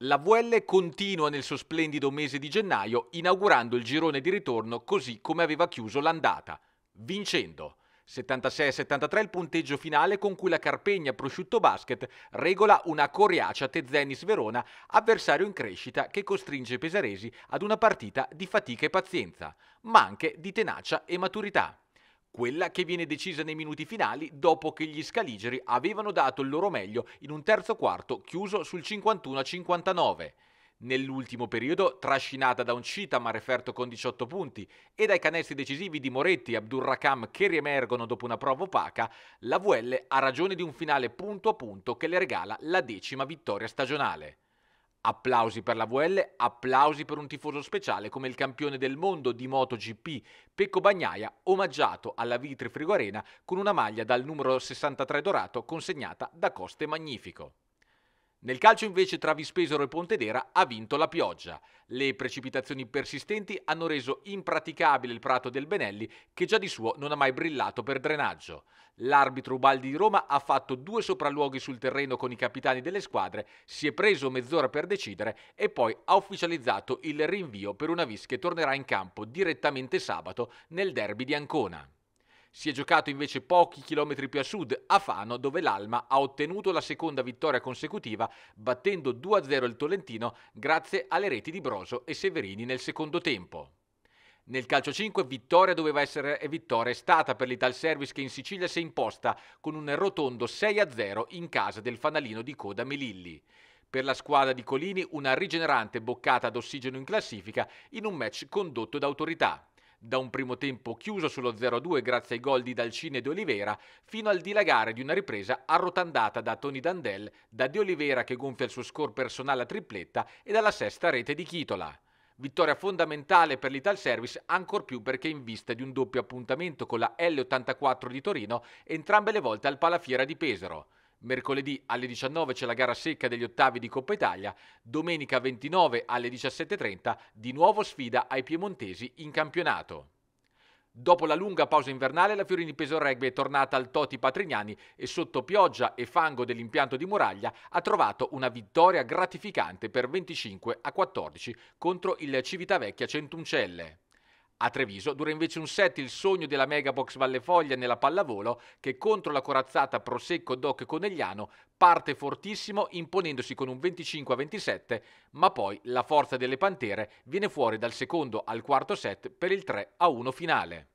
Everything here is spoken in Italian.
La VL continua nel suo splendido mese di gennaio inaugurando il girone di ritorno così come aveva chiuso l'andata, vincendo. 76-73 il punteggio finale con cui la Carpegna Prosciutto Basket regola una coriacea Tezenis Verona, avversario in crescita che costringe i pesaresi ad una partita di fatica e pazienza, ma anche di tenacia e maturità quella che viene decisa nei minuti finali dopo che gli scaligeri avevano dato il loro meglio in un terzo quarto chiuso sul 51-59. Nell'ultimo periodo, trascinata da un Citam referto con 18 punti e dai canestri decisivi di Moretti e Abdurrakam che riemergono dopo una prova opaca, la VL ha ragione di un finale punto a punto che le regala la decima vittoria stagionale. Applausi per la VL, applausi per un tifoso speciale come il campione del mondo di MotoGP Pecco Bagnaia, omaggiato alla Vitri Frigo Arena con una maglia dal numero 63 dorato consegnata da Coste Magnifico. Nel calcio invece tra Vispesero e Pontedera ha vinto la pioggia. Le precipitazioni persistenti hanno reso impraticabile il prato del Benelli che già di suo non ha mai brillato per drenaggio. L'arbitro Ubaldi di Roma ha fatto due sopralluoghi sul terreno con i capitani delle squadre, si è preso mezz'ora per decidere e poi ha ufficializzato il rinvio per una vis che tornerà in campo direttamente sabato nel derby di Ancona. Si è giocato invece pochi chilometri più a sud, a Fano, dove l'Alma ha ottenuto la seconda vittoria consecutiva, battendo 2-0 il Tolentino grazie alle reti di Broso e Severini nel secondo tempo. Nel calcio 5 vittoria doveva essere e vittoria è stata per l'Ital Service che in Sicilia si è imposta con un rotondo 6-0 in casa del fanalino di coda Melilli. Per la squadra di Colini una rigenerante boccata d'ossigeno in classifica in un match condotto da autorità da un primo tempo chiuso sullo 0-2 grazie ai gol di Dalcine e De Oliveira, fino al dilagare di una ripresa arrotandata da Tony Dandel, da De Oliveira che gonfia il suo score personale a tripletta e dalla sesta rete di Chitola. Vittoria fondamentale per l'Ital Service, ancor più perché in vista di un doppio appuntamento con la L84 di Torino, entrambe le volte al Palafiera di Pesaro. Mercoledì alle 19 c'è la gara secca degli ottavi di Coppa Italia, domenica 29 alle 17.30 di nuovo sfida ai piemontesi in campionato. Dopo la lunga pausa invernale, la Fiorini Peso Rugby è tornata al Toti Patrignani e sotto pioggia e fango dell'impianto di Muraglia ha trovato una vittoria gratificante per 25 a 14 contro il Civitavecchia Centuncelle. A Treviso dura invece un set il sogno della Megabox Vallefoglia nella pallavolo che contro la corazzata Prosecco Doc Conegliano parte fortissimo imponendosi con un 25 27, ma poi la forza delle Pantere viene fuori dal secondo al quarto set per il 3 1 finale.